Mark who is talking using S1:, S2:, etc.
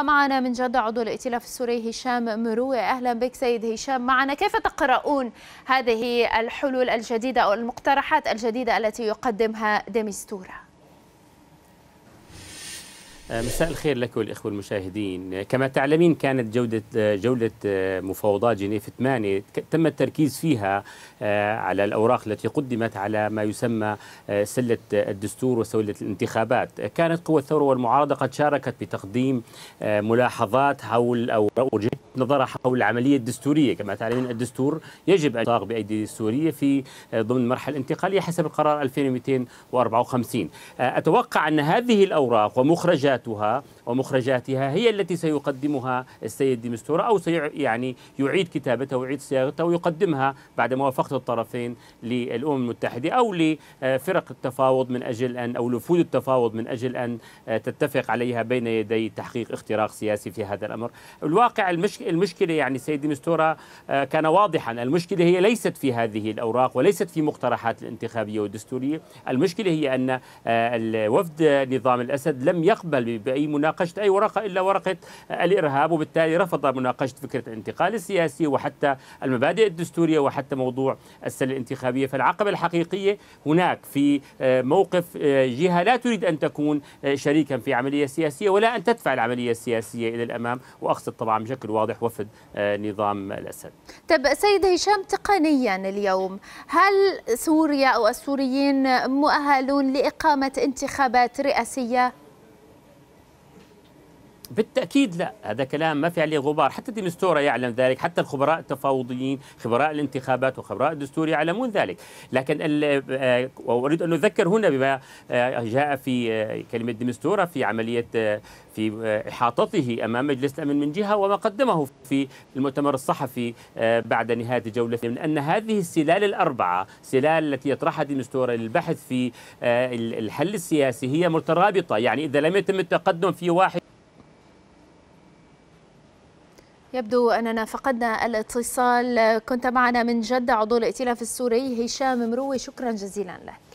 S1: ومعنا من جدة عضو الائتلاف السوري هشام مروي أهلا بك سيد هشام معنا كيف تقرؤون هذه الحلول الجديدة أو المقترحات الجديدة التي يقدمها ديمستورا؟
S2: آه، مساء الخير لك والإخوة المشاهدين آه، كما تعلمين كانت جودة آه، جولة مفاوضات جنيف 8 تم التركيز فيها على الأوراق التي قدمت على ما يسمى سلة الدستور وسلة الانتخابات كانت قوى الثورة والمعارضة قد شاركت بتقديم ملاحظات حول أوراق نظرة حول العملية الدستورية كما تعلمين الدستور يجب أن يطاق بأيدي دستوريه في آه، ضمن المرحلة الانتقالية حسب القرار 2254 آه، أتوقع أن هذه الأوراق ومخرجاتها ومخرجاتها هي التي سيقدمها السيد ديمستورا أو سي يعني يعيد كتابتها ويعيد صياغتها ويقدمها بعد موافقة الطرفين للأمم المتحدة أو لفرق التفاوض من أجل أن أو لفود التفاوض من أجل أن آه، تتفق عليها بين يدي تحقيق اختراق سياسي في هذا الأمر الواقع المش المشكله يعني سيد مستورا آه، كان واضحا المشكله هي ليست في هذه الاوراق وليست في مقترحات الانتخابيه والدستوريه، المشكله هي ان آه، الوفد نظام الاسد لم يقبل باي مناقشه اي ورقه الا ورقه الارهاب وبالتالي رفض مناقشه فكره الانتقال السياسي وحتى المبادئ الدستوريه وحتى موضوع السله الانتخابيه، فالعقبه الحقيقيه هناك في آه، موقف جهه لا تريد ان تكون شريكا في عمليه سياسيه ولا ان تدفع العمليه السياسيه الى الامام واقصد طبعا بشكل واضح يصبح وفد آه، نظام الأسد
S1: طيب سيد هشام تقنيا اليوم هل سوريا أو السوريين مؤهلون لإقامة انتخابات رئاسية؟
S2: بالتاكيد لا هذا كلام ما في عليه غبار حتى دينستورا يعلم ذلك حتى الخبراء التفاوضيين خبراء الانتخابات وخبراء الدستور يعلمون ذلك لكن آه، واريد ان اذكر هنا بما آه، جاء في آه، كلمه دينستورا في عمليه في احاطته امام مجلس الامن من جهه وما قدمه في المؤتمر الصحفي بعد نهايه الجوله من ان هذه السلال الاربعه سلال التي يطرحها دينستورا للبحث في الحل السياسي هي مترابطه يعني اذا لم يتم التقدم في واحد
S1: يبدو أننا فقدنا الاتصال كنت معنا من جدة عضو الائتلاف السوري هشام مروي شكرا جزيلا لك